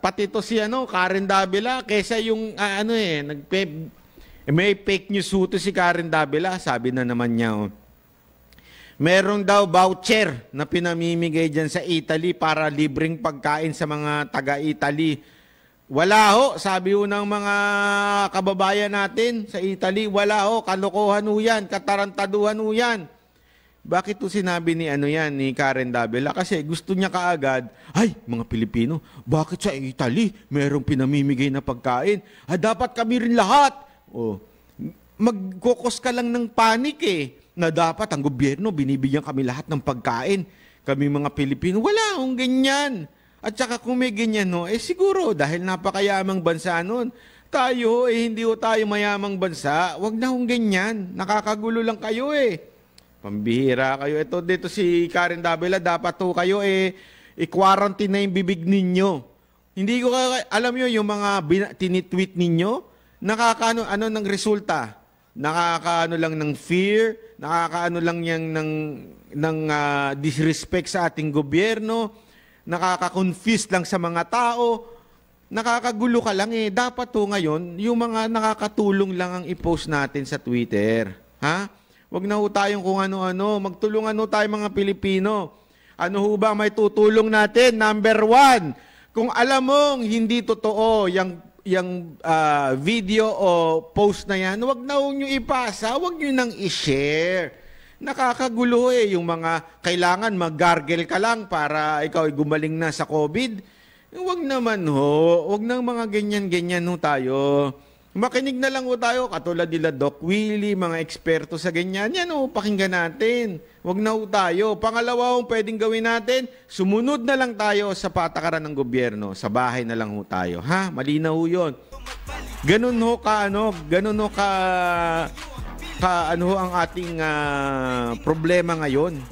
Pati to si ano, Karen Davila, kesa yung uh, ano eh, nagpe, eh, may fake news huto si Karen Davila, sabi na naman niya. Oh. Meron daw voucher na pinamimigay dyan sa Italy para libreng pagkain sa mga taga-Italy. Wala ho, sabi ho ng mga kababayan natin sa Italy, wala ho, kalokohan ho yan, katarantaduhan ho yan. Bakit to sinabi ni ano yan, ni Karen Davila? Kasi gusto niya kaagad, ay, mga Pilipino, bakit sa Italy merong pinamimigay na pagkain? Ah, dapat kami rin lahat. Oh, magkukos ka lang ng panik eh, na dapat ang gobyerno, binibigyan kami lahat ng pagkain. Kami mga Pilipino, wala akong ganyan. At saka kung may ganyan, no, eh siguro, dahil napakayamang bansa nun, tayo, eh hindi ho tayo mayamang bansa, wag na hong ganyan, nakakagulo lang kayo eh. Pambihira kayo. Ito dito si Karen Davila, dapat to kayo eh i-quarantine na yung bibig ninyo. Hindi ko kayo, alam nyo, yung mga bin- tinitweet ninyo, nakakaano ano ng resulta? Nakakaano lang ng fear, nakakaano lang yang ng ng uh, disrespect sa ating gobyerno, nakaka-confuse lang sa mga tao, nakakagulo ka lang eh. Dapat to ngayon, yung mga nakakatulong lang ang i-post natin sa Twitter. Ha? Huwag na ho tayong kung ano-ano. Magtulungan ho tayo mga Pilipino. Ano ho ba may tutulong natin? Number one, kung alam mong hindi totoo yung, yung uh, video o post na yan, huwag na ho nyo ipasa, huwag nyo nang ishare. Nakakagulo eh, yung mga kailangan mag-gargle ka lang para ikaw ay gumaling na sa COVID. Huwag naman ho, huwag nang mga ganyan-ganyan ho tayo. Makinig na lang ho tayo, katulad nila Doc Willie, mga eksperto sa ganyan. Yan ho, pakinggan natin. Huwag na ho tayo. Pangalawa ho, pwedeng gawin natin, sumunod na lang tayo sa patakaran ng gobyerno. Sa bahay na lang ho tayo. Ha? Malinaw ho yun. Ganun ho ka, ano, ganun ho ka, ka ano ho ang ating uh, problema ngayon.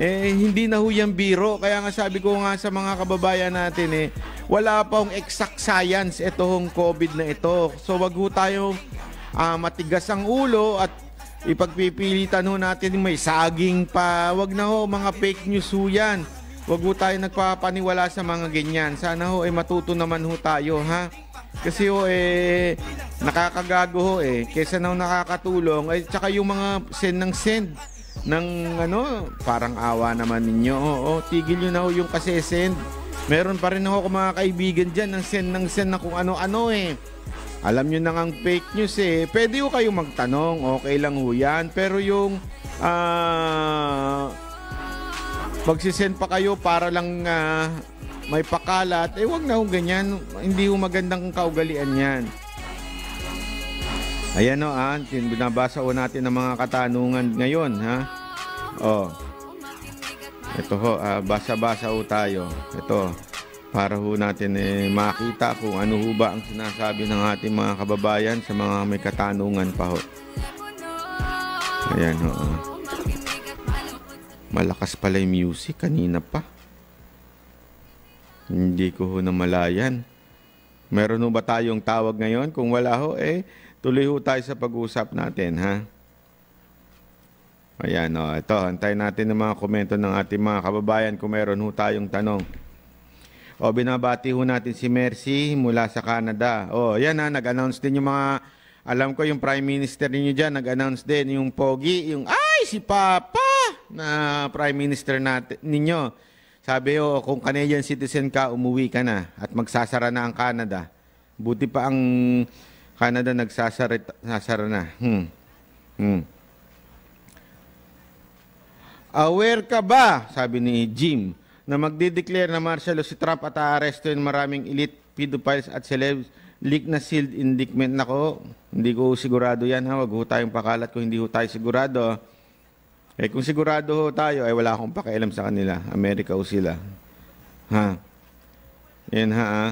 Eh, hindi na ho biro. Kaya nga sabi ko nga sa mga kababayan natin eh, wala pa hong exact science itong COVID na ito. So wag ho tayo uh, matigas ang ulo at ipagpipilitan ho natin may saging pa. Wag na ho mga fake news ho yan. Wag ho tayo nagpapaniwala sa mga ganyan. Sana ho eh matuto naman ho tayo ha. Kasi ho eh nakakagago ho eh. Kesa na ho nakakatulong. Eh, tsaka yung mga send ng send ng ano, parang awa naman ninyo. Oo, tigil nyo na ho yung kasi send. Meron pa rin ako mga kaibigan dyan ng send ng send na kung ano-ano eh. Alam nyo na ang fake news eh. Pwede ho kayo magtanong, okay lang ho yan. Pero yung uh, magsisend pa kayo para lang uh, may pakalat, eh wag na ho ganyan. Hindi ho magandang kaugalian yan. Ayan no, ah, binabasa o natin ang mga katanungan ngayon, ha? Oh. Ito ho, ah, basa-basa ho tayo. Ito, para ho natin eh, makita kung ano ho ba ang sinasabi ng ating mga kababayan sa mga may katanungan pa ho. Ayan ho, ah. Malakas pala yung music kanina pa. Hindi ko ho namalayan. Meron ho ba tayong tawag ngayon? Kung wala ho, eh, Tuloy ho tayo sa pag-uusap natin, ha? Ayan, o. Oh, ito, antayin natin ng mga komento ng ating mga kababayan kung meron ho tayong tanong. O, binabati ho natin si Mercy mula sa Canada. O, ayan na nag-announce din yung mga, alam ko yung Prime Minister niyo dyan, nag-announce din yung Pogi, yung, ay, si Papa! na Prime Minister natin, ninyo. Sabi ho, kung Canadian citizen ka, umuwi ka na at magsasara na ang Canada. Buti pa ang Canada nagsasara na. Hmm. Hmm. Aware ka ba, sabi ni Jim, na magdideclare na martial law si Trump at aarestuin maraming elite pedophiles at celebs leak na sealed indictment nako. Hindi ko sigurado yan ha. wag ho tayong pakalat kung hindi ho tayo sigurado. Eh kung sigurado ho tayo, ay eh, wala akong pakialam sa kanila. Amerika o sila. Ha? Yan ha. ha?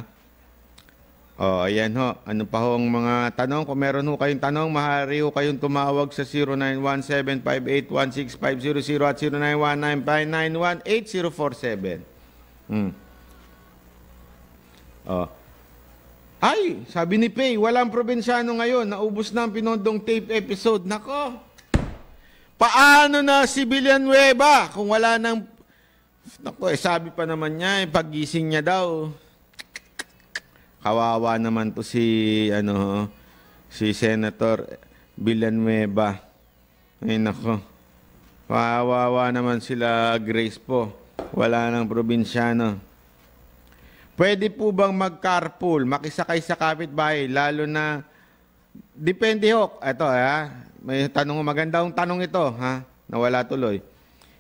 Oh, ayan ho. Ano pa ho ang mga tanong? Kung meron ho kayong tanong, mahari ho kayong tumawag sa 0917-5816500 at 0919-591-8047. Hmm. Oh. Ay, sabi ni Pay, walang probinsyano ngayon. Naubos na ang pinondong tape episode. Nako! Paano na si Bilian Villanueva kung wala nang... Nako, eh, sabi pa naman niya, eh, pagising niya daw. Kawawa naman po si ano si Senator Villanueva. Ay nako. Kawawa naman sila Grace po. Wala nang probinsyano. Pwede po bang mag-carpool, makisakay sa kapitbahay, lalo na, depende ho, ito ha, may tanong, magandang tanong ito ha, nawala tuloy.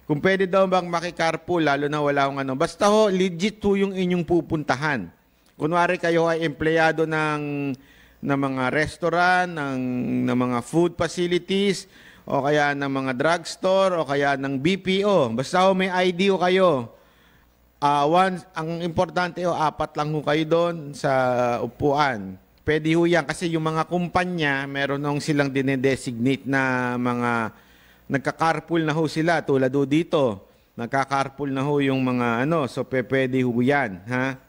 Kung pwede daw bang makikarpool, lalo na wala akong ano, basta ho, legit po yung inyong pupuntahan. Kunwari kayo ay empleyado ng ng mga restaurant, ng, ng mga food facilities, o kaya ng mga drugstore, o kaya ng BPO. Basta ho may ID ho kayo. Uh, ah, once, ang importante ho, apat lang ho kayo doon sa upuan. Pwede ho yan kasi yung mga kumpanya, meron nung silang dinedesignate na mga nagka-carpool na ho sila tulad ho dito. Nagka-carpool na ho yung mga ano, so pwede ho yan. Ha?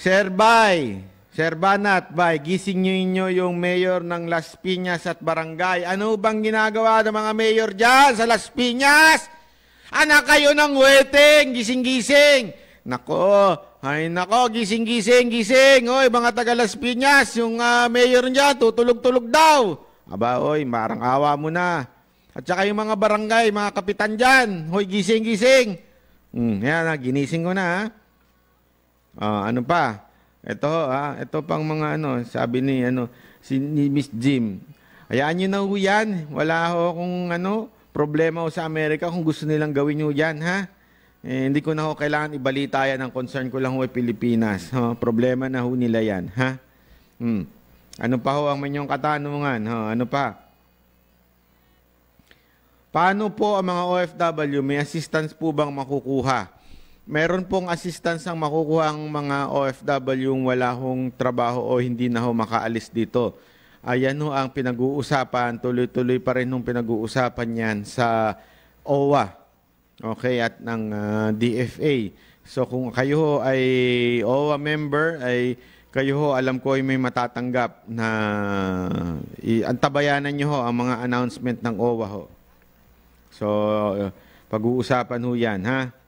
Sir Bay, Sir Banat Bay, gising nyo inyo yung mayor ng Las Piñas at barangay. Ano bang ginagawa ng mga mayor dyan sa Las Piñas? Anak kayo ng weteng, gising-gising. Nako, ay nako, gising-gising, gising. Oy, mga taga Las Piñas, yung uh, mayor niya, tutulog-tulog daw. Aba, oy, marang awa mo na. At saka yung mga barangay, mga kapitan dyan, hoy, gising-gising. Mm, yan, ah, ginising ko na ha. Ah. Uh, ano pa? Ito, ha, ah, ito pang mga ano, sabi ni, ano, si, ni Miss Jim. Hayaan niyo na ho yan. Wala ho kung ano, problema ho sa Amerika kung gusto nilang gawin nyo yan, ha? Eh, hindi ko na ho kailangan ibalita yan. Ang concern ko lang ho ay Pilipinas. Ho, problema na ho nila yan, ha? Hmm. Ano pa ho ang inyong katanungan? Ho, ano pa? Paano po ang mga OFW? May assistance po bang makukuha? meron pong assistance ang makukuha ang mga OFW yung wala hong trabaho o hindi na ho makaalis dito. Ayan ho ang pinag-uusapan, tuloy-tuloy pa rin hong pinag-uusapan yan sa OWA okay, at ng uh, ah, DFA. So kung kayo ho ay OWA member, ay kayo ho alam ko ay may matatanggap na antabayanan nyo ho ang mga announcement ng OWA ho. So, ah, pag-uusapan ho yan, ha?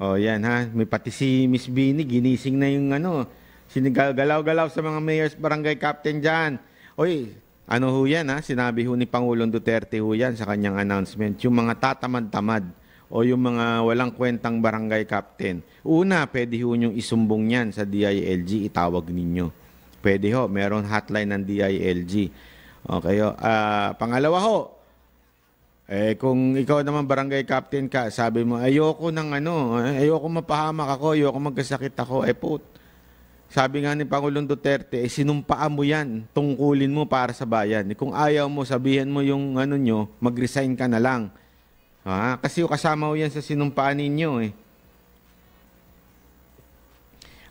Oh, yan ha. May pati si Miss Bini, ginising na yung ano, sinigalaw-galaw sa mga mayors barangay captain dyan. Oy, ano ho yan ha? Sinabi ho ni Pangulong Duterte ho yan sa kanyang announcement. Yung mga tatamad-tamad o yung mga walang kwentang barangay captain. Una, pwede ho yung isumbong yan sa DILG, itawag ninyo. Pwede ho, meron hotline ng DILG. Okay ho. Uh, pangalawa ho, eh kung ikaw naman barangay captain ka, sabi mo, ayoko ng ano, eh, ayoko mapahamak ako, ayoko magkasakit ako, eh put. Sabi nga ni Pangulong Duterte, eh, sinumpaan mo yan, tungkulin mo para sa bayan. Eh, kung ayaw mo, sabihan mo yung ano nyo, mag-resign ka na lang. Ha? Ah, kasi kasama mo yan sa sinumpaan ninyo eh.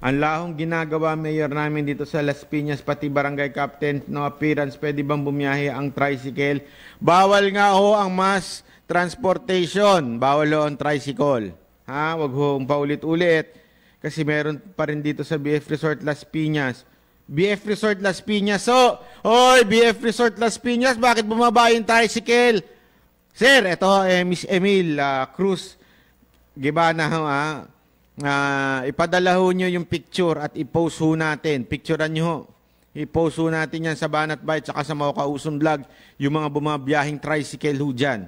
Ang lahong ginagawa, Mayor, namin dito sa Las Piñas, pati barangay captain, no appearance, pwede bang bumiyahe ang tricycle? Bawal nga ho ang mass transportation. Bawal ho ang tricycle. Ha? Huwag ho paulit-ulit. Kasi meron pa rin dito sa BF Resort Las Piñas. BF Resort Las Piñas, so, oy, BF Resort Las Piñas, bakit bumaba yung tricycle? Sir, ito, eh, Miss Emil uh, Cruz Gibana, ha? Uh, ipadala ho nyo yung picture at ipost ho natin. Picturean nyo ho. I-post ho natin yan sa Banat Bite tsaka sa Mauka Vlog yung mga bumabiyahing tricycle ho dyan.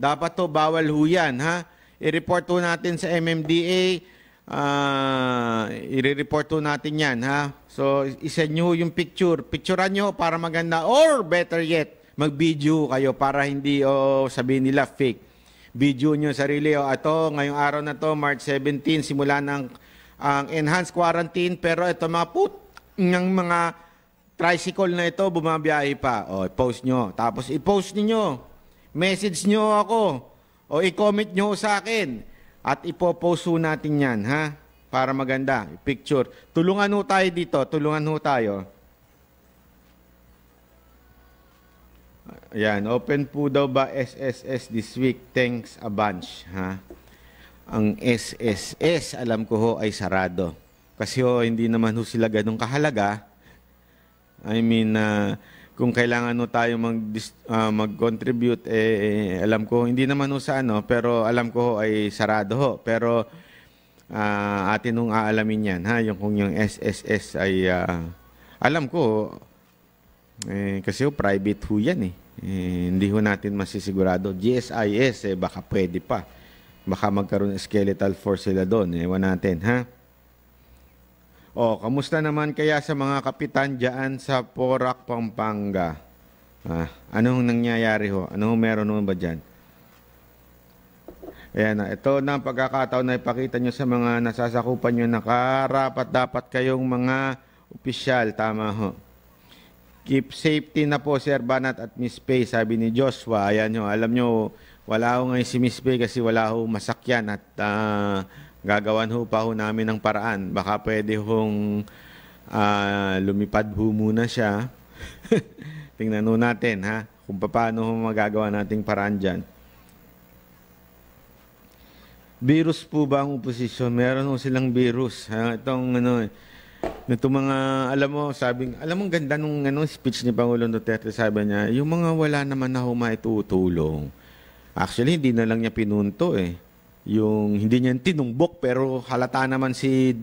Dapat to bawal ho yan ha. I-report ho natin sa MMDA. Uh, ah, i-report ho natin yan ha. So isend nyo yung picture. Picturean nyo para maganda or better yet mag-video kayo para hindi oh, sabihin nila fake video nyo sarili. O, ato, ngayong araw na to, March 17, simula ng ang uh, enhanced quarantine. Pero ito mga put, ng mga tricycle na ito, bumabiyahe pa. O, post nyo. Tapos, i-post niyo Message nyo ako. O, i-comment nyo sa akin. At ipopost natin yan, ha? Para maganda. Picture. Tulungan ho tayo dito. Tulungan ho tayo. Ayan, open po daw ba SSS this week? Thanks a bunch, ha? Ang SSS, alam ko ho, ay sarado. Kasi ho, hindi naman ho sila ganun kahalaga. I mean, uh, kung kailangan ho tayo mag, uh, mag-contribute, eh, eh, alam ko, hindi naman ho sa ano, pero alam ko ho, ay sarado ho. Pero uh, atin nung aalamin yan, ha? Yung kung yung SSS ay, uh, alam ko, eh, kasi ho, private ho yan eh. Eh, hindi ho natin masisigurado. GSIS, eh, baka pwede pa. Baka magkaroon skeletal force sila doon. Ewan natin, ha? O, oh, kamusta naman kaya sa mga kapitan dyan sa Porac, Pampanga? Ah, anong nangyayari ho? Anong meron naman ba dyan? Ayan na. Ito na ang pagkakataon na ipakita nyo sa mga nasasakupan nyo na karapat dapat kayong mga opisyal. Tama ho. Keep safety na po Sir Banat at Miss Pay, sabi ni Joshua. Ayan nyo, alam nyo, wala ho ngayon si Miss Pay kasi wala ho masakyan at uh, gagawan ho pa ho namin ng paraan. Baka pwede hong uh, lumipad ho muna siya. Tingnan ho natin ha, kung paano ho magagawa nating paraan dyan. Virus po ba ang oposisyon? Meron ho silang virus. Ha? Ah, itong ano, Nito mga, alam mo, sabing, alam mo, ganda nung ano, speech ni Pangulong Duterte, sabi niya, yung mga wala naman na humaitutulong. Actually, hindi na lang niya pinunto eh. Yung, hindi niya tinumbok, pero halata naman si,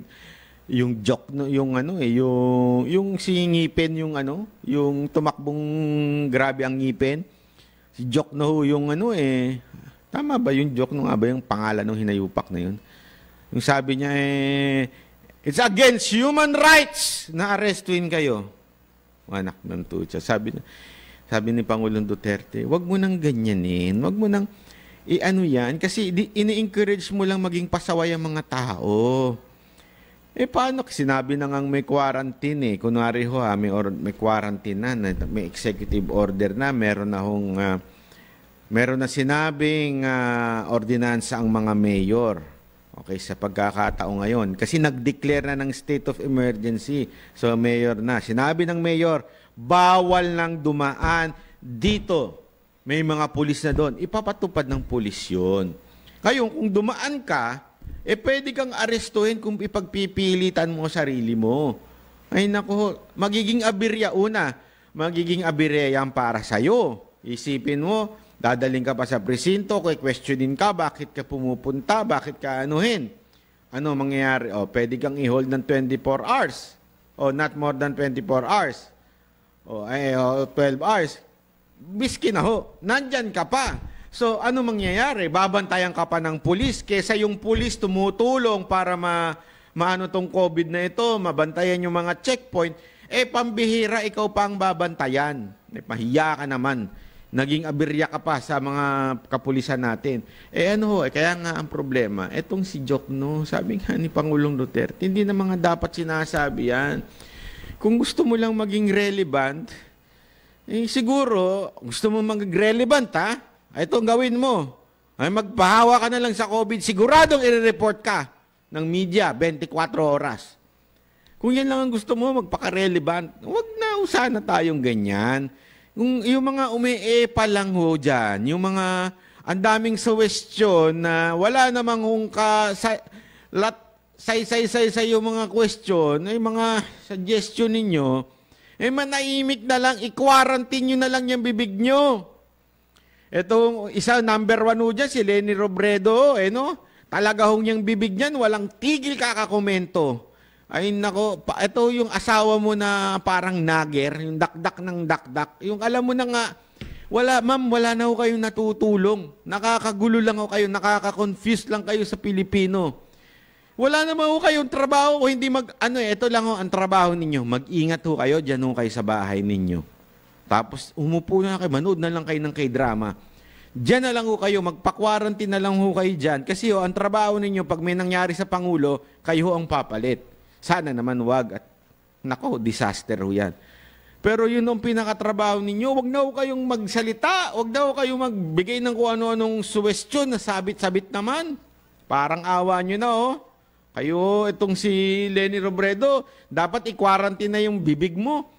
yung joke, yung ano eh, yung, yung si ngipin, yung ano, yung tumakbong grabe ang ngipin. Si joke no yung ano eh, tama ba yung joke nung ano aba yung pangalan ng hinayupak na yun? Yung sabi niya eh, It's against human rights na arestuin kayo. Anak ng tutsa. Sabi, sabi ni Pangulong Duterte, wag mo nang ganyanin. Wag mo nang i-ano yan. Kasi ini-encourage mo lang maging pasaway ang mga tao. Eh paano? Sinabi na nga may quarantine eh. Kunwari ho ha, ah, may, or, may quarantine na, may executive order na, meron na hong, uh, meron na sinabing uh, ordinansa ang mga mayor. Okay, sa pagkakataong ngayon. Kasi nag-declare na ng state of emergency. So, mayor na. Sinabi ng mayor, bawal nang dumaan dito. May mga pulis na doon. Ipapatupad ng pulis yun. Ngayon, kung dumaan ka, eh pwede kang arestuhin kung ipagpipilitan mo sarili mo. Ay nako, magiging abirya una. Magiging abirya yan para sa'yo. Isipin mo, Dadaling ka pa sa presinto, kay questionin ka, bakit ka pumupunta, bakit ka anuhin. Ano mangyayari? O, oh, pwede kang i-hold ng 24 hours. O, oh, not more than 24 hours. O, oh, ay, o 12 hours. Biski na ho, nandyan ka pa. So, ano mangyayari? Babantayan ka pa ng pulis kesa yung pulis tumutulong para ma maano tong COVID na ito, mabantayan yung mga checkpoint, eh pambihira ikaw pa ang babantayan. Eh, mahiya ka naman naging abirya ka pa sa mga kapulisan natin. Eh ano ho, eh, kaya nga ang problema, etong si Jokno, sabi nga ni Pangulong Duterte, hindi na mga dapat sinasabi yan. Kung gusto mo lang maging relevant, eh, siguro, gusto mo maging relevant ha, ah, ito gawin mo. Ay, magpahawa ka na lang sa COVID, siguradong i-report ka ng media 24 oras. Kung yan lang ang gusto mo, magpaka-relevant, huwag na usana tayong ganyan. Yung, yung mga umiipa lang ho dyan, yung mga ang daming suwestiyon na wala namang hong ka, sa, lat, say-say-say-say yung mga question, yung mga suggestion ninyo, eh manaimik na lang, i-quarantine nyo na lang yung bibig nyo. Ito, isa, number one ho dyan, si Lenny Robredo, eh no? Talaga hong yung bibig niyan, walang tigil kakakomento. Ay nako, pa, ito yung asawa mo na parang nager, yung dakdak ng dakdak. Yung alam mo na nga, wala ma'am, wala na ho kayong natutulong. Nakakagulo lang ho kayo, nakaka-confuse lang kayo sa Pilipino. Wala na ho kayong trabaho o hindi mag, ano eh, ito lang ho ang trabaho ninyo. Mag-ingat ho kayo, dyan ho kayo sa bahay ninyo. Tapos umupo na kayo, manood na lang kayo ng k-drama. Diyan na lang ho kayo, magpa-quarantine na lang ho kayo diyan kasi ho ang trabaho ninyo pag may nangyari sa pangulo, kayo ho ang papalit. Sana naman wag at nako, disaster ho yan. Pero yun ang pinakatrabaho ninyo. wag na ho kayong magsalita. wag na ho kayong magbigay ng kung ano-anong suwestyon na sabit-sabit naman. Parang awa nyo na oh. Kayo, itong si Lenny Robredo, dapat i-quarantine na yung bibig mo.